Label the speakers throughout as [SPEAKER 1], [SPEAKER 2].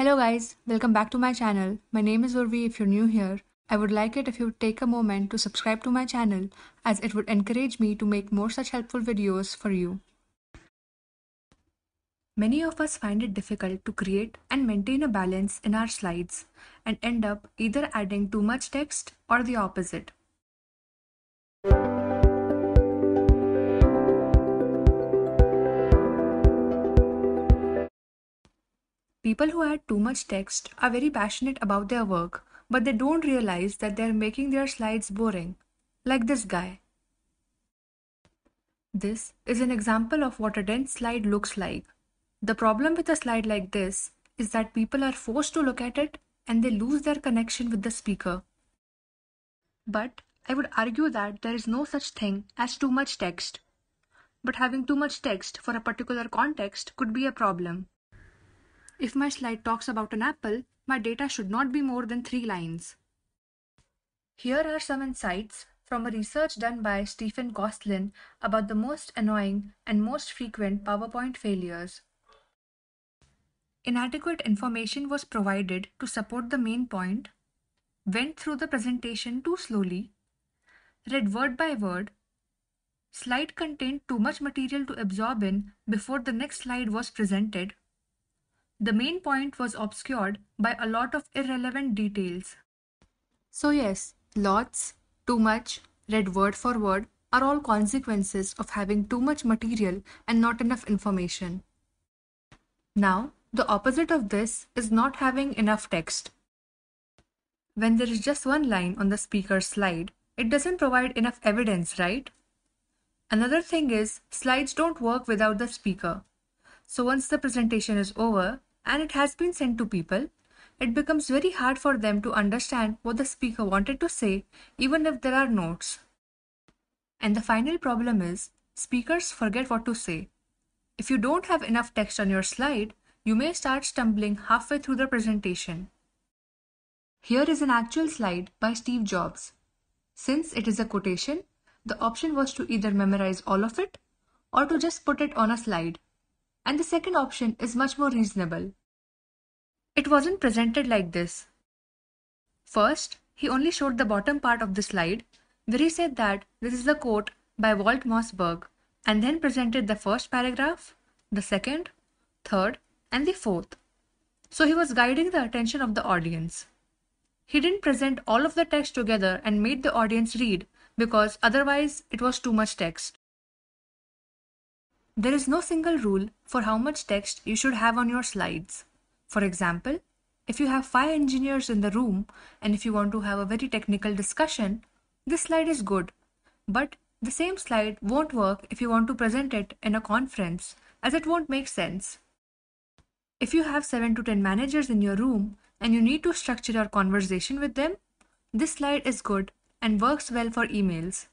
[SPEAKER 1] Hello guys, welcome back to my channel. My name is Urvi if you're new here. I would like it if you would take a moment to subscribe to my channel as it would encourage me to make more such helpful videos for you. Many of us find it difficult to create and maintain a balance in our slides and end up either adding too much text or the opposite. People who add too much text are very passionate about their work, but they don't realize that they're making their slides boring, like this guy. This is an example of what a dense slide looks like. The problem with a slide like this is that people are forced to look at it and they lose their connection with the speaker. But I would argue that there is no such thing as too much text. But having too much text for a particular context could be a problem. If my slide talks about an apple, my data should not be more than three lines. Here are some insights from a research done by Stephen Goslin about the most annoying and most frequent PowerPoint failures. Inadequate information was provided to support the main point, went through the presentation too slowly, read word by word, slide contained too much material to absorb in before the next slide was presented, the main point was obscured by a lot of irrelevant details. So, yes, lots, too much, read word for word are all consequences of having too much material and not enough information. Now, the opposite of this is not having enough text. When there is just one line on the speaker's slide, it doesn't provide enough evidence, right? Another thing is, slides don't work without the speaker. So once the presentation is over, and it has been sent to people, it becomes very hard for them to understand what the speaker wanted to say, even if there are notes. And the final problem is speakers forget what to say. If you don't have enough text on your slide, you may start stumbling halfway through the presentation. Here is an actual slide by Steve Jobs. Since it is a quotation, the option was to either memorize all of it or to just put it on a slide and the second option is much more reasonable. It wasn't presented like this. First, he only showed the bottom part of the slide, where he said that this is a quote by Walt Mossberg, and then presented the first paragraph, the second, third, and the fourth. So he was guiding the attention of the audience. He didn't present all of the text together and made the audience read because otherwise it was too much text. There is no single rule for how much text you should have on your slides. For example, if you have five engineers in the room and if you want to have a very technical discussion, this slide is good. But the same slide won't work if you want to present it in a conference as it won't make sense. If you have 7 to 10 managers in your room and you need to structure your conversation with them, this slide is good and works well for emails.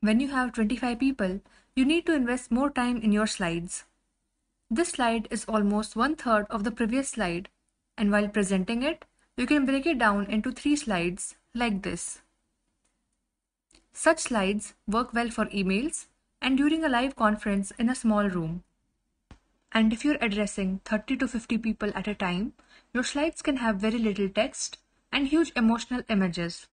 [SPEAKER 1] When you have 25 people you need to invest more time in your slides. This slide is almost one third of the previous slide and while presenting it, you can break it down into three slides like this. Such slides work well for emails and during a live conference in a small room. And if you're addressing 30 to 50 people at a time, your slides can have very little text and huge emotional images.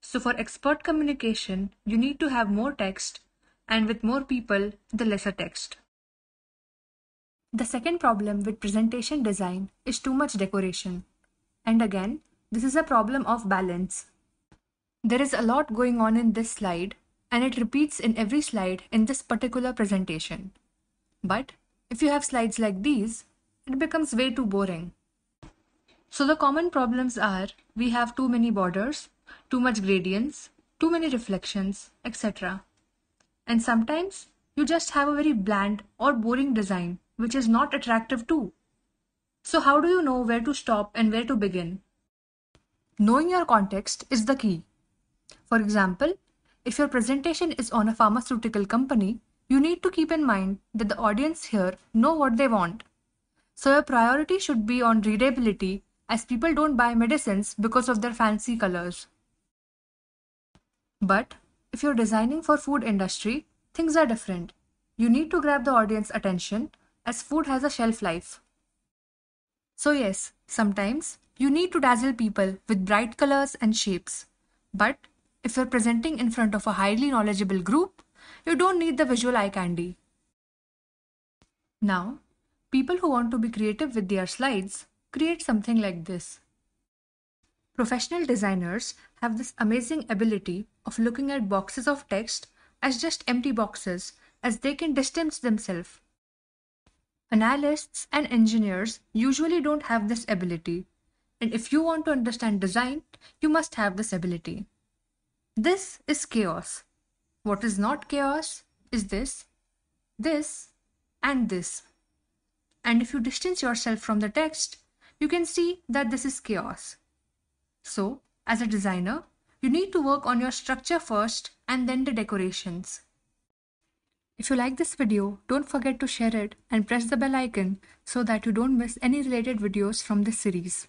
[SPEAKER 1] So for expert communication, you need to have more text and with more people, the lesser text. The second problem with presentation design is too much decoration. And again, this is a problem of balance. There is a lot going on in this slide and it repeats in every slide in this particular presentation. But if you have slides like these, it becomes way too boring. So the common problems are we have too many borders, too much gradients, too many reflections, etc. And sometimes you just have a very bland or boring design which is not attractive too. So, how do you know where to stop and where to begin? Knowing your context is the key. For example, if your presentation is on a pharmaceutical company, you need to keep in mind that the audience here know what they want. So your priority should be on readability as people don't buy medicines because of their fancy colors. But if you're designing for food industry, things are different. You need to grab the audience attention as food has a shelf life. So yes, sometimes you need to dazzle people with bright colors and shapes. But if you're presenting in front of a highly knowledgeable group, you don't need the visual eye candy. Now, people who want to be creative with their slides create something like this. Professional designers have this amazing ability of looking at boxes of text as just empty boxes, as they can distance themselves. Analysts and engineers usually don't have this ability, and if you want to understand design, you must have this ability. This is chaos. What is not chaos is this, this, and this. And if you distance yourself from the text, you can see that this is chaos. So, as a designer, you need to work on your structure first and then the decorations. If you like this video, don't forget to share it and press the bell icon so that you don't miss any related videos from this series.